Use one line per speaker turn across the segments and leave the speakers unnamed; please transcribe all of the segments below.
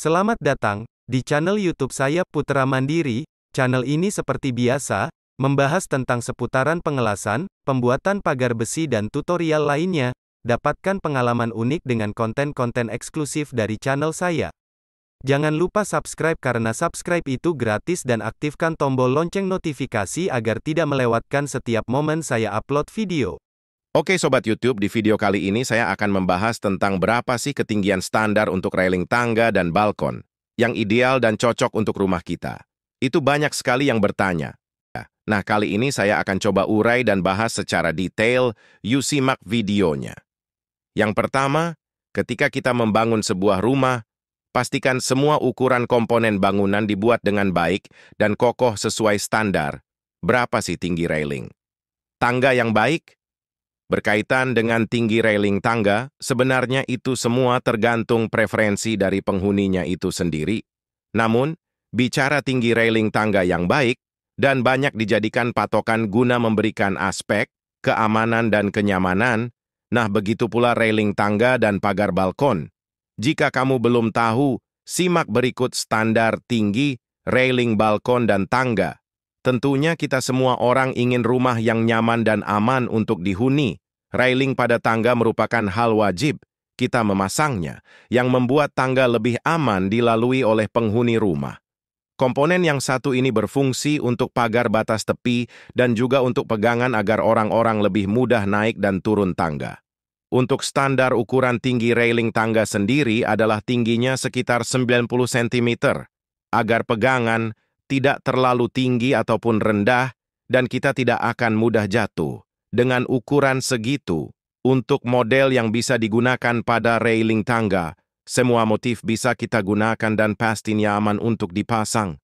Selamat datang di channel YouTube saya Putra Mandiri. Channel ini seperti biasa membahas tentang seputaran pengelasan, pembuatan pagar besi dan tutorial lainnya. Dapatkan pengalaman unik dengan konten-konten eksklusif dari channel saya. Jangan lupa subscribe karena subscribe itu gratis dan aktifkan tombol lonceng notifikasi agar tidak melewatkan setiap momen saya upload video. Oke Sobat YouTube, di video kali ini saya akan membahas tentang berapa sih ketinggian standar untuk railing tangga dan balkon yang ideal dan cocok untuk rumah kita. Itu banyak sekali yang bertanya. Nah, kali ini saya akan coba urai dan bahas secara detail, you simak videonya. Yang pertama, ketika kita membangun sebuah rumah, pastikan semua ukuran komponen bangunan dibuat dengan baik dan kokoh sesuai standar. Berapa sih tinggi railing? Tangga yang baik, Berkaitan dengan tinggi railing tangga, sebenarnya itu semua tergantung preferensi dari penghuninya itu sendiri. Namun, bicara tinggi railing tangga yang baik dan banyak dijadikan patokan guna memberikan aspek, keamanan dan kenyamanan, nah begitu pula railing tangga dan pagar balkon. Jika kamu belum tahu, simak berikut standar tinggi, railing balkon dan tangga. Tentunya kita semua orang ingin rumah yang nyaman dan aman untuk dihuni. Railing pada tangga merupakan hal wajib. Kita memasangnya, yang membuat tangga lebih aman dilalui oleh penghuni rumah. Komponen yang satu ini berfungsi untuk pagar batas tepi dan juga untuk pegangan agar orang-orang lebih mudah naik dan turun tangga. Untuk standar ukuran tinggi railing tangga sendiri adalah tingginya sekitar 90 cm, agar pegangan, tidak terlalu tinggi ataupun rendah, dan kita tidak akan mudah jatuh. Dengan ukuran segitu, untuk model yang bisa digunakan pada railing tangga, semua motif bisa kita gunakan dan pastinya aman untuk dipasang.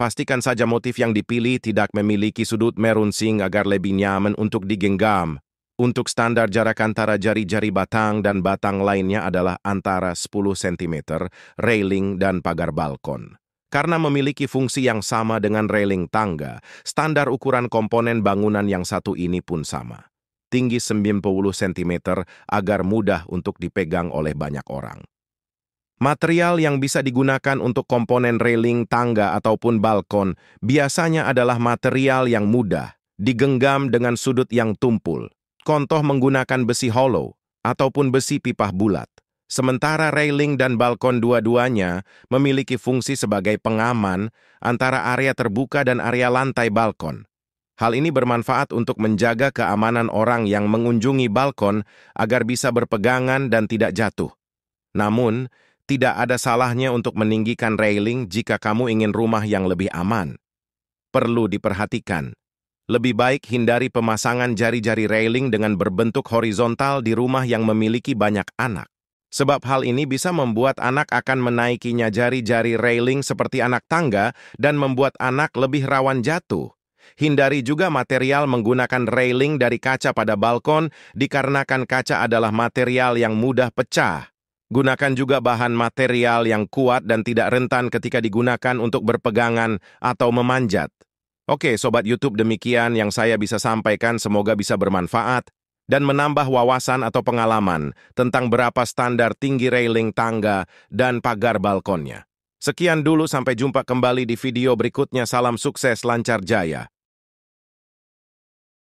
Pastikan saja motif yang dipilih tidak memiliki sudut meruncing agar lebih nyaman untuk digenggam. Untuk standar jarak antara jari-jari batang dan batang lainnya adalah antara 10 cm, railing, dan pagar balkon. Karena memiliki fungsi yang sama dengan railing tangga, standar ukuran komponen bangunan yang satu ini pun sama. Tinggi 90 cm agar mudah untuk dipegang oleh banyak orang. Material yang bisa digunakan untuk komponen railing tangga ataupun balkon biasanya adalah material yang mudah, digenggam dengan sudut yang tumpul, contoh menggunakan besi hollow ataupun besi pipah bulat. Sementara railing dan balkon dua-duanya memiliki fungsi sebagai pengaman antara area terbuka dan area lantai balkon. Hal ini bermanfaat untuk menjaga keamanan orang yang mengunjungi balkon agar bisa berpegangan dan tidak jatuh. Namun, tidak ada salahnya untuk meninggikan railing jika kamu ingin rumah yang lebih aman. Perlu diperhatikan, lebih baik hindari pemasangan jari-jari railing dengan berbentuk horizontal di rumah yang memiliki banyak anak. Sebab hal ini bisa membuat anak akan menaikinya jari-jari railing seperti anak tangga dan membuat anak lebih rawan jatuh. Hindari juga material menggunakan railing dari kaca pada balkon dikarenakan kaca adalah material yang mudah pecah. Gunakan juga bahan material yang kuat dan tidak rentan ketika digunakan untuk berpegangan atau memanjat. Oke, sobat YouTube, demikian yang saya bisa sampaikan. Semoga bisa bermanfaat dan menambah wawasan atau pengalaman tentang berapa standar tinggi railing tangga dan pagar balkonnya. Sekian dulu sampai jumpa kembali di video berikutnya. Salam sukses, lancar jaya.